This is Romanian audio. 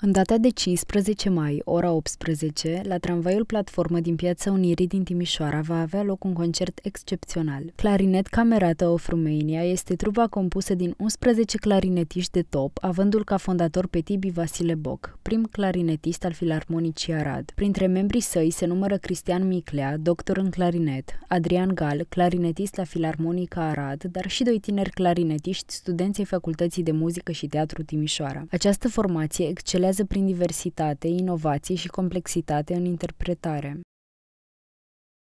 În data de 15 mai, ora 18, la tramvaiul platformă din Piața Unirii din Timișoara va avea loc un concert excepțional. Clarinet camerata of Romania este trupa compusă din 11 clarinetiști de top, avândul ca fondator pe Tibi Vasile Boc, prim clarinetist al Filarmonicii Arad. Printre membrii săi se numără Cristian Miclea, doctor în clarinet, Adrian Gal, clarinetist la Filarmonica Arad, dar și doi tineri clarinetiști, studenții Facultății de Muzică și Teatru Timișoara. Această formație excelentă brillează prin diversitate, inovație și complexitate în interpretare.